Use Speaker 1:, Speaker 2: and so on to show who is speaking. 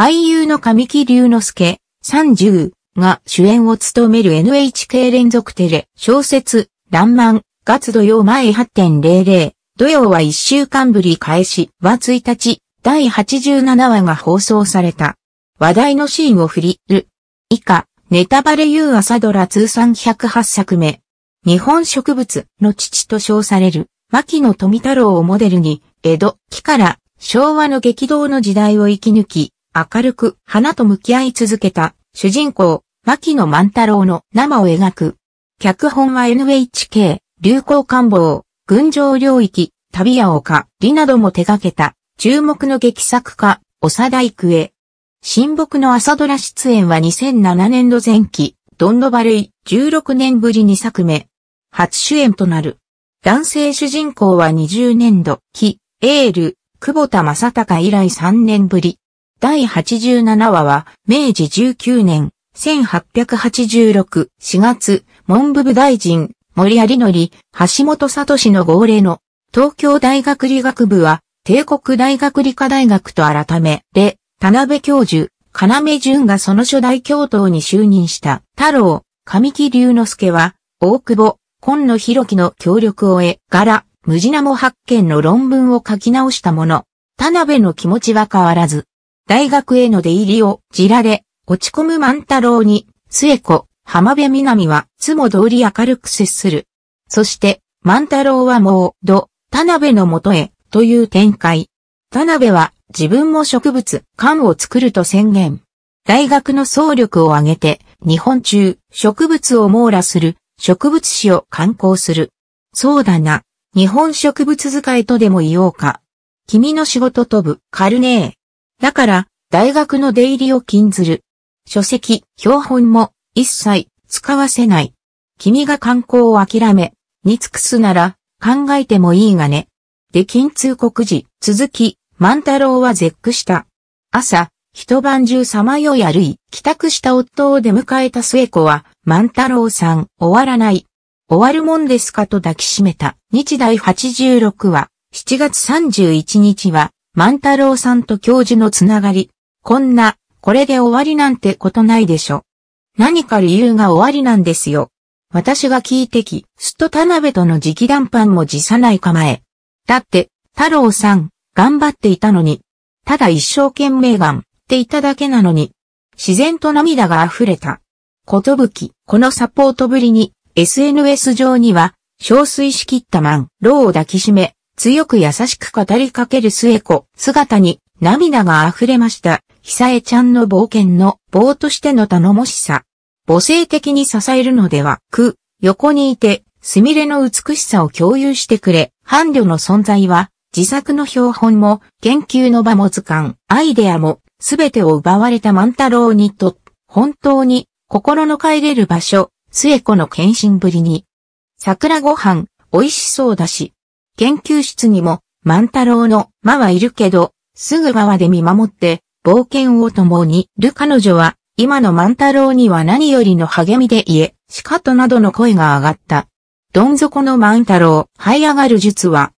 Speaker 1: 俳優の神木隆之介、30が主演を務める NHK 連続テレ、小説、ランマン、月土曜前8.00、土曜は1週間ぶり開始は1日、第87話が放送された。話題のシーンを振りる。以下、ネタバレ優朝ドラ通算108作目。日本植物の父と称される、牧野富太郎をモデルに、江戸期から昭和の激動の時代を生き抜き、明るく花と向き合い続けた主人公、牧野万太郎の生を描く。脚本は NHK、流行官房、群青領域、旅や丘、里なども手掛けた、注目の劇作家、長田育恵。新木の朝ドラ出演は2007年度前期、どんどばるい、16年ぶり2作目。初主演となる。男性主人公は20年度、期、エール、久保田正隆以来3年ぶり。第87話は、明治19年、1886、4月、文部部大臣、森有則、橋本聡の号令の、東京大学理学部は、帝国大学理科大学と改め、で、田辺教授、金目淳がその初代教頭に就任した、太郎、上木隆之介は、大久保、今野博樹の協力を得、柄、無事ナも発見の論文を書き直したもの、田辺の気持ちは変わらず、大学への出入りをじられ、落ち込む万太郎に、末子、浜辺美波は、つも通り明るく接する。そして、万太郎はもう、ど、田辺のもとへ、という展開。田辺は、自分も植物、缶を作ると宣言。大学の総力を挙げて、日本中、植物を網羅する、植物史を刊行する。そうだな、日本植物図解とでも言おうか。君の仕事飛ぶ、カルネー。だから、大学の出入りを禁ずる。書籍、標本も、一切、使わせない。君が観光を諦め、に尽くすなら、考えてもいいがね。で、金通告時、続き、万太郎は絶句した。朝、一晩中さまよい歩い、帰宅した夫を出迎えた末子は、万太郎さん、終わらない。終わるもんですかと抱きしめた。日大86話、7月31日は、万太郎さんと教授のつながり。こんな、これで終わりなんてことないでしょ。何か理由が終わりなんですよ。私が聞いてき、すっと田辺との直談判も辞さない構え。だって、太郎さん、頑張っていたのに。ただ一生懸命頑っていただけなのに。自然と涙が溢れた。ことぶき、このサポートぶりに、SNS 上には、憔悴しきったマン、ローを抱きしめ、強く優しく語りかける末子、姿に涙が溢れました。久江ちゃんの冒険の棒としての頼もしさ。母性的に支えるのではく、横にいて、すみれの美しさを共有してくれ、伴侶の存在は、自作の標本も、研究の場も図鑑、アイデアも、すべてを奪われた万太郎にと、本当に、心の帰れる場所、末子の献身ぶりに。桜ご飯、美味しそうだし、研究室にも、万太郎の間はいるけど、すぐ側で見守って、冒険を共にる彼女は、今の万太郎には何よりの励みで言え、しかとなどの声が上がった。どん底の万太郎、這い上がる術は、